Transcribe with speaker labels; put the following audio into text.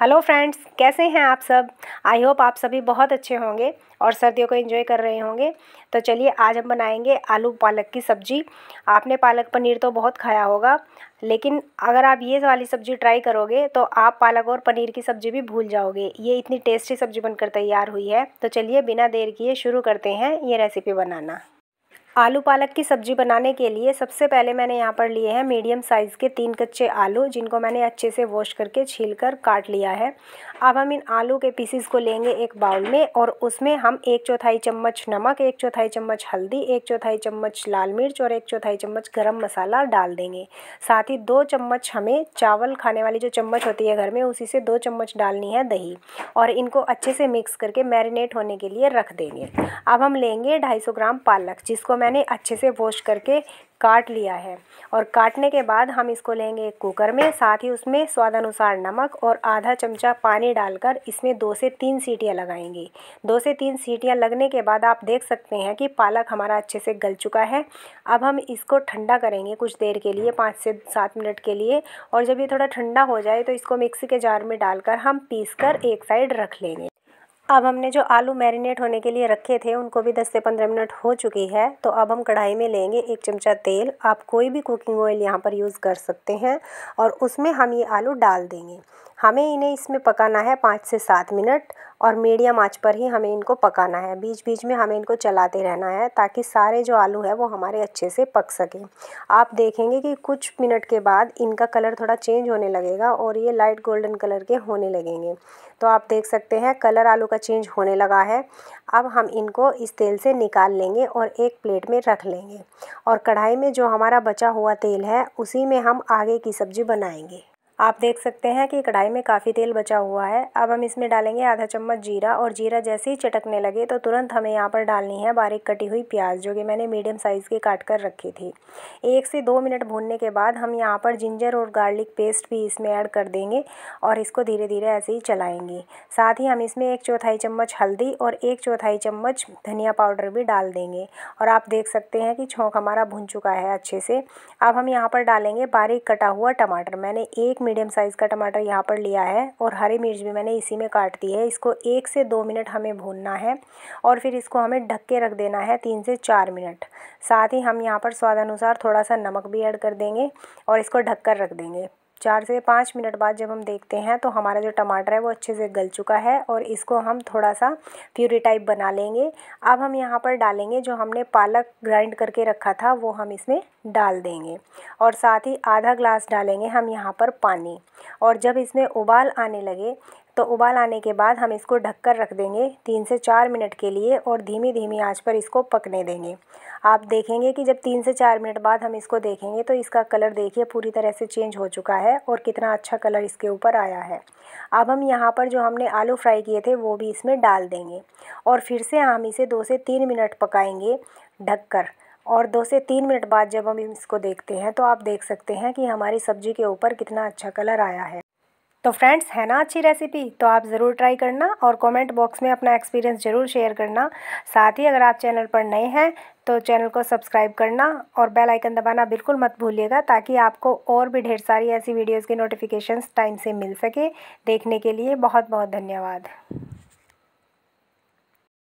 Speaker 1: hello friends कैसे हैं आप सब आई होप आप सभी बहुत अच्छे होंगे और सर्दियों को एंजॉय कर रहे होंगे तो चलिए आज हम बनाएंगे आलू पालक की सब्ज़ी आपने पालक पनीर तो बहुत खाया होगा लेकिन अगर आप ये वाली सब्ज़ी ट्राई करोगे तो आप पालक और पनीर की सब्ज़ी भी भूल जाओगे ये इतनी टेस्टी सब्ज़ी बनकर तैयार हुई है तो चलिए बिना देर किए शुरू करते हैं ये रेसिपी बनाना आलू पालक की सब्ज़ी बनाने के लिए सबसे पहले मैंने यहाँ पर लिए हैं मीडियम साइज़ के तीन कच्चे आलू जिनको मैंने अच्छे से वॉश करके छील कर काट लिया है अब हम इन आलू के पीसीस को लेंगे एक बाउल में और उसमें हम एक चौथाई चम्मच नमक एक चौथाई चम्मच हल्दी एक चौथाई चम्मच लाल मिर्च और एक चौथाई चम्मच गरम मसाला डाल देंगे साथ ही दो चम्मच हमें चावल खाने वाली जो चम्मच होती है घर में उसी से दो चम्मच डालनी है दही और इनको अच्छे से मिक्स करके मैरिनेट होने के लिए रख देंगे अब हम लेंगे ढाई ग्राम पालक जिसको मैं मैंने अच्छे से वॉश करके काट लिया है और काटने के बाद हम इसको लेंगे एक कुकर में साथ ही उसमें स्वाद अनुसार नमक और आधा चमचा पानी डालकर इसमें दो से तीन सीटियाँ लगाएंगी दो से तीन सीटियाँ लगने के बाद आप देख सकते हैं कि पालक हमारा अच्छे से गल चुका है अब हम इसको ठंडा करेंगे कुछ देर के लिए पाँच से सात मिनट के लिए और जब ये थोड़ा ठंडा हो जाए तो इसको मिक्सी के जार में डालकर हम पीस कर एक साइड रख लेंगे अब हमने जो आलू मैरिनेट होने के लिए रखे थे उनको भी 10 से 15 मिनट हो चुकी है तो अब हम कढ़ाई में लेंगे एक चमचा तेल आप कोई भी कुकिंग ऑयल यहाँ पर यूज़ कर सकते हैं और उसमें हम ये आलू डाल देंगे हमें इन्हें इसमें पकाना है पाँच से सात मिनट और मीडियम आँच पर ही हमें इनको पकाना है बीच बीच में हमें इनको चलाते रहना है ताकि सारे जो आलू है वो हमारे अच्छे से पक सकें आप देखेंगे कि कुछ मिनट के बाद इनका कलर थोड़ा चेंज होने लगेगा और ये लाइट गोल्डन कलर के होने लगेंगे तो आप देख सकते हैं कलर आलू का चेंज होने लगा है अब हम इनको इस तेल से निकाल लेंगे और एक प्लेट में रख लेंगे और कढ़ाई में जो हमारा बचा हुआ तेल है उसी में हम आगे की सब्ज़ी बनाएंगे आप देख सकते हैं कि कढ़ाई में काफ़ी तेल बचा हुआ है अब हम इसमें डालेंगे आधा चम्मच जीरा और जीरा जैसे ही चटकने लगे तो तुरंत हमें यहाँ पर डालनी है बारीक कटी हुई प्याज जो कि मैंने मीडियम साइज़ की काट कर रखी थी एक से दो मिनट भूनने के बाद हम यहाँ पर जिंजर और गार्लिक पेस्ट भी इसमें ऐड कर देंगे और इसको धीरे धीरे ऐसे ही चलाएँगे साथ ही हम इसमें एक चौथाई चम्मच हल्दी और एक चौथाई चम्मच धनिया पाउडर भी डाल देंगे और आप देख सकते हैं कि छोंक हमारा भुन चुका है अच्छे से अब हम यहाँ पर डालेंगे बारीक कटा हुआ टमाटर मैंने एक मीडियम साइज़ का टमाटर यहाँ पर लिया है और हरी मिर्च भी मैंने इसी में काट दी है इसको एक से दो मिनट हमें भूनना है और फिर इसको हमें ढक के रख देना है तीन से चार मिनट साथ ही हम यहाँ पर स्वाद अनुसार थोड़ा सा नमक भी ऐड कर देंगे और इसको ढक कर रख देंगे चार से पाँच मिनट बाद जब हम देखते हैं तो हमारा जो टमाटर है वो अच्छे से गल चुका है और इसको हम थोड़ा सा प्यूरी टाइप बना लेंगे अब हम यहाँ पर डालेंगे जो हमने पालक ग्राइंड करके रखा था वो हम इसमें डाल देंगे और साथ ही आधा ग्लास डालेंगे हम यहाँ पर पानी और जब इसमें उबाल आने लगे तो उबाल आने के बाद हम इसको ढक कर रख देंगे तीन से चार मिनट के लिए और धीमी धीमी आंच पर इसको पकने देंगे आप देखेंगे कि जब तीन से चार मिनट बाद हम इसको देखेंगे तो इसका कलर देखिए पूरी तरह से चेंज हो चुका है और कितना अच्छा कलर इसके ऊपर आया है अब हम यहाँ पर जो हमने आलू फ्राई किए थे वो भी इसमें डाल देंगे और फिर से हम इसे दो से तीन मिनट पकाएँगे ढककर और दो से तीन मिनट बाद जब हम इसको देखते हैं तो आप देख सकते हैं कि हमारी सब्ज़ी के ऊपर कितना अच्छा कलर आया है तो फ्रेंड्स है ना अच्छी रेसिपी तो आप ज़रूर ट्राई करना और कमेंट बॉक्स में अपना एक्सपीरियंस ज़रूर शेयर करना साथ ही अगर आप चैनल पर नए हैं तो चैनल को सब्सक्राइब करना और बेल आइकन दबाना बिल्कुल मत भूलिएगा ताकि आपको और भी ढेर सारी ऐसी वीडियोज़ की नोटिफिकेशंस टाइम से मिल सके देखने के लिए बहुत बहुत धन्यवाद